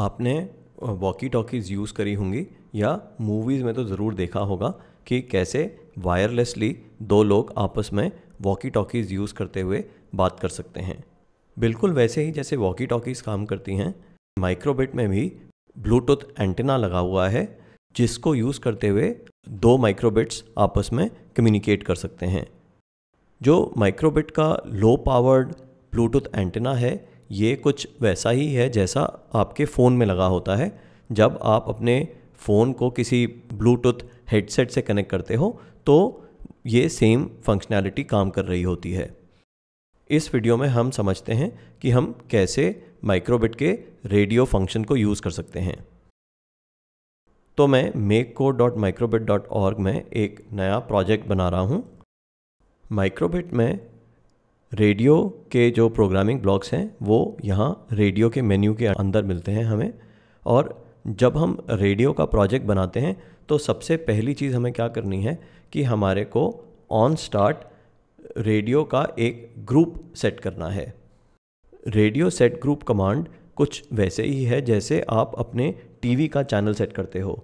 आपने walkie talkies use करी होंगी या मूवीज़ में तो ज़रूर देखा होगा कि कैसे वायरलेसली दो लोग आपस में वॉकी टॉकीज़ यूज़ करते हुए बात कर सकते हैं बिल्कुल वैसे ही जैसे वॉकी टॉकीज़ काम करती हैं माइक्रोबिट में भी ब्लूटूथ एंटेना लगा हुआ है जिसको यूज़ करते हुए दो माइक्रोबिट्स आपस में कम्युनिकेट कर सकते हैं जो माइक्रोबिट का लो पावर्ड ब्लूटूथ एंटेना है ये कुछ वैसा ही है जैसा आपके फ़ोन में लगा होता है जब आप अपने फ़ोन को किसी ब्लूटूथ हेडसेट से कनेक्ट करते हो तो ये सेम फंक्शनैलिटी काम कर रही होती है इस वीडियो में हम समझते हैं कि हम कैसे माइक्रोबिट के रेडियो फंक्शन को यूज़ कर सकते हैं तो मैं make co dot माइक्रोबिट dot org में एक नया प्रोजेक्ट बना रहा हूँ माइक्रोबिट में रेडियो के जो प्रोग्रामिंग ब्लॉक्स हैं वो यहाँ रेडियो के मेन्यू के अंदर मिलते हैं हमें और जब हम रेडियो का प्रोजेक्ट बनाते हैं तो सबसे पहली चीज़ हमें क्या करनी है कि हमारे को ऑन स्टार्ट रेडियो का एक ग्रुप सेट करना है रेडियो सेट ग्रुप कमांड कुछ वैसे ही है जैसे आप अपने टीवी का चैनल सेट करते हो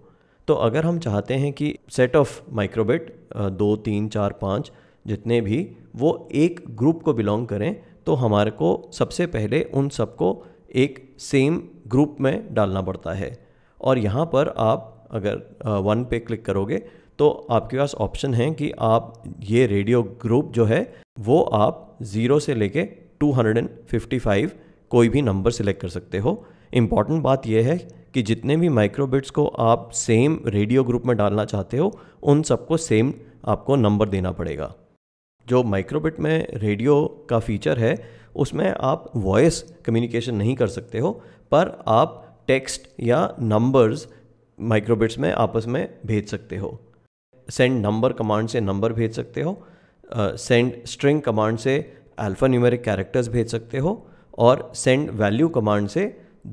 तो अगर हम चाहते हैं कि सेट ऑफ माइक्रोबिट दो तीन चार पाँच जितने भी वो एक ग्रुप को बिलोंग करें तो हमारे को सबसे पहले उन सबको एक सेम ग्रुप में डालना पड़ता है और यहाँ पर आप अगर वन पे क्लिक करोगे तो आपके पास ऑप्शन है कि आप ये रेडियो ग्रुप जो है वो आप ज़ीरो से लेके 255 कोई भी नंबर सिलेक्ट कर सकते हो इम्पॉर्टेंट बात यह है कि जितने भी माइक्रोबिट्स को आप सेम रेडियो ग्रुप में डालना चाहते हो उन सबको सेम आपको नंबर देना पड़ेगा जो माइक्रोबिट में रेडियो का फीचर है उसमें आप वॉइस कम्युनिकेशन नहीं कर सकते हो पर आप टेक्स्ट या नंबर्स माइक्रोबिट्स में आपस में भेज सकते हो सेंड नंबर कमांड से नंबर भेज सकते हो सेंड स्ट्रिंग कमांड से अल्फ़ा न्यूमेरिक कैरेक्टर्स भेज सकते हो और सेंड वैल्यू कमांड से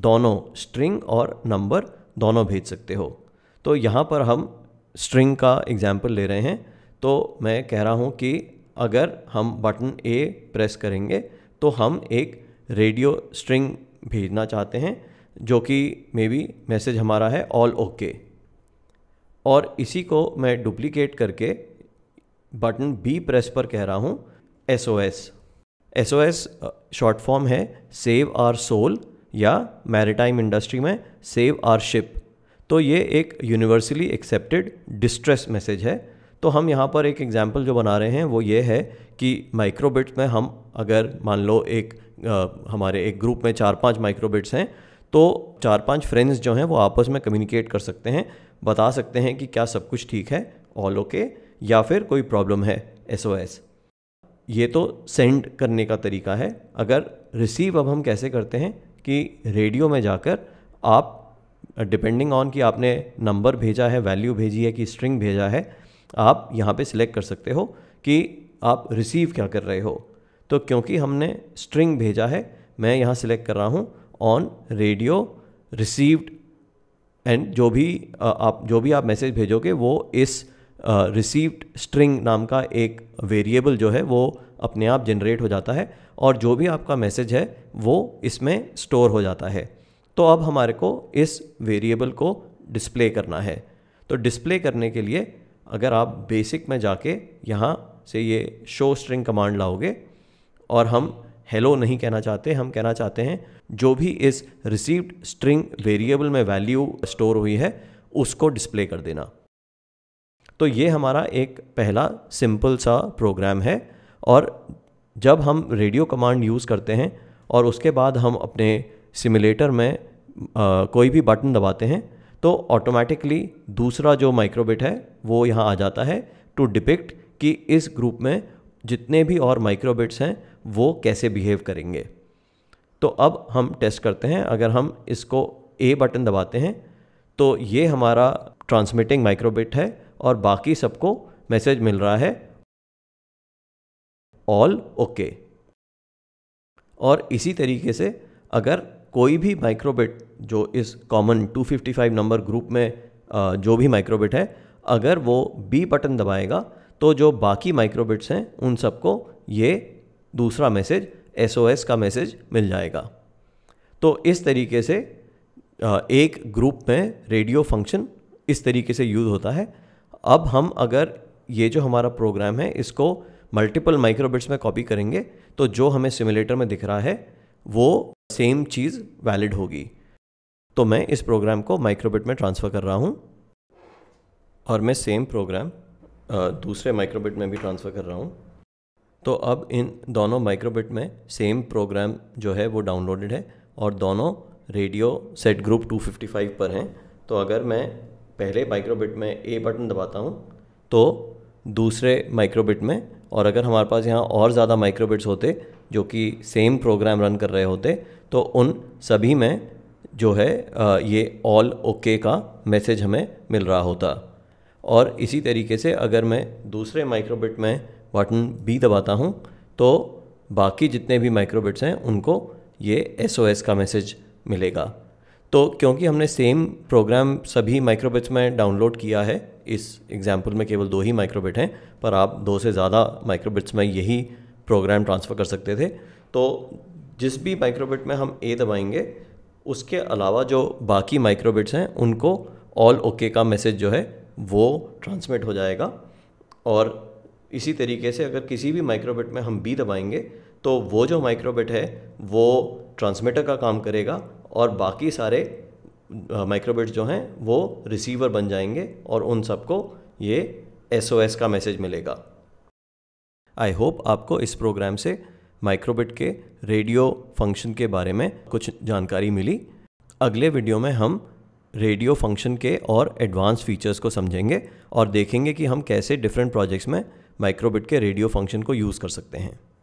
दोनों स्ट्रिंग और नंबर दोनों भेज सकते हो तो यहाँ पर हम स्ट्रिंग का एग्जाम्पल ले रहे हैं तो मैं कह रहा हूँ कि अगर हम बटन ए प्रेस करेंगे तो हम एक रेडियो स्ट्रिंग भेजना चाहते हैं जो कि मे बी मैसेज हमारा है ऑल ओके okay. और इसी को मैं डुप्लीकेट करके बटन बी प्रेस पर कह रहा हूँ S O S S O S short form है सेव आर सोल या मैरिटाइम इंडस्ट्री में सेव आर शिप तो ये एक यूनिवर्सली एक्सेप्टेड डिस्ट्रेस मैसेज है तो हम यहाँ पर एक एग्ज़ाम्पल जो बना रहे हैं वो ये है कि माइक्रोबिट्स में हम अगर मान लो एक आ, हमारे एक ग्रुप में चार पांच माइक्रोबिट्स हैं तो चार पांच फ्रेंड्स जो हैं वो आपस में कम्युनिकेट कर सकते हैं बता सकते हैं कि क्या सब कुछ ठीक है ऑल ओके या फिर कोई प्रॉब्लम है एस ये तो सेंड करने का तरीका है अगर रिसीव अब हम कैसे करते हैं कि रेडियो में जाकर आप डिपेंडिंग ऑन कि आपने नंबर भेजा है वैल्यू भेजी है कि स्ट्रिंग भेजा है आप यहाँ पे सिलेक्ट कर सकते हो कि आप रिसीव क्या कर रहे हो तो क्योंकि हमने स्ट्रिंग भेजा है मैं यहाँ सिलेक्ट कर रहा हूँ ऑन रेडियो रिसीव्ड एंड जो भी आप जो भी आप मैसेज भेजोगे वो इस रिसीव्ड स्ट्रिंग नाम का एक वेरिएबल जो है वो अपने आप जनरेट हो जाता है और जो भी आपका मैसेज है वो इसमें स्टोर हो जाता है तो अब हमारे को इस वेरिएबल को डिस्प्ले करना है तो डिस्प्ले करने के लिए अगर आप बेसिक में जाके यहाँ से ये शो स्ट्रिंग कमांड लाओगे और हम हेलो नहीं कहना चाहते हम कहना चाहते हैं जो भी इस रिसीव्ड स्ट्रिंग वेरिएबल में वैल्यू स्टोर हुई है उसको डिस्प्ले कर देना तो ये हमारा एक पहला सिंपल सा प्रोग्राम है और जब हम रेडियो कमांड यूज़ करते हैं और उसके बाद हम अपने सिमुलेटर में आ, कोई भी बटन दबाते हैं तो ऑटोमेटिकली दूसरा जो माइक्रोबिट है वो यहाँ आ जाता है टू डिपिक्ट कि इस ग्रुप में जितने भी और माइक्रोबिट्स हैं वो कैसे बिहेव करेंगे तो अब हम टेस्ट करते हैं अगर हम इसको ए बटन दबाते हैं तो ये हमारा ट्रांसमिटिंग माइक्रोबिट है और बाकी सबको मैसेज मिल रहा है ऑल ओके okay. और इसी तरीके से अगर कोई भी माइक्रोबिट जो इस कॉमन 255 नंबर ग्रुप में जो भी माइक्रोबिट है अगर वो बी बटन दबाएगा तो जो बाकी माइक्रोबिट्स हैं उन सबको ये दूसरा मैसेज एस का मैसेज मिल जाएगा तो इस तरीके से एक ग्रुप में रेडियो फंक्शन इस तरीके से यूज़ होता है अब हम अगर ये जो हमारा प्रोग्राम है इसको मल्टीपल माइक्रोबिट्स में कॉपी करेंगे तो जो हमें सिमुलेटर में दिख रहा है वो सेम चीज़ वैलिड होगी तो मैं इस प्रोग्राम को माइक्रोबिट में ट्रांसफ़र कर रहा हूँ और मैं सेम प्रोग्राम दूसरे माइक्रोबिट में भी ट्रांसफ़र कर रहा हूँ तो अब इन दोनों माइक्रोबिट में सेम प्रोग्राम जो है वो डाउनलोडेड है और दोनों रेडियो सेट ग्रुप 255 पर हैं तो अगर मैं पहले माइक्रोबिट में ए बटन दबाता हूँ तो दूसरे माइक्रोबिट में और अगर हमारे पास यहाँ और ज़्यादा माइक्रोबिट्स होते जो कि सेम प्रोग्राम रन कर रहे होते तो उन सभी में जो है ये ऑल ओके okay का मैसेज हमें मिल रहा होता और इसी तरीके से अगर मैं दूसरे माइक्रोबिट में बटन बी दबाता हूँ तो बाकी जितने भी माइक्रोबिट्स हैं उनको ये एस का मैसेज मिलेगा तो क्योंकि हमने सेम प्रोग्राम सभी माइक्रोबिट्स में डाउनलोड किया है इस एग्ज़ाम्पल में केवल दो ही माइक्रोबिट हैं पर आप दो से ज़्यादा माइक्रोबिट्स में यही प्रोग्राम ट्रांसफ़र कर सकते थे तो जिस भी माइक्रोबिट में हम ए दबाएंगे उसके अलावा जो बाकी माइक्रोबिट्स हैं उनको ऑल ओके का मैसेज जो है वो ट्रांसमिट हो जाएगा और इसी तरीके से अगर किसी भी माइक्रोबिट में हम बी दबाएंगे तो वो जो माइक्रोबिट है वो ट्रांसमीटर का काम करेगा और बाकी सारे माइक्रोबिट्स जो हैं वो रिसीवर बन जाएंगे और उन सबको ये एस का मैसेज मिलेगा आई होप आपको इस प्रोग्राम से माइक्रोबिट के रेडियो फंक्शन के बारे में कुछ जानकारी मिली अगले वीडियो में हम रेडियो फंक्शन के और एडवांस फीचर्स को समझेंगे और देखेंगे कि हम कैसे डिफरेंट प्रोजेक्ट्स में माइक्रोबिट के रेडियो फंक्शन को यूज़ कर सकते हैं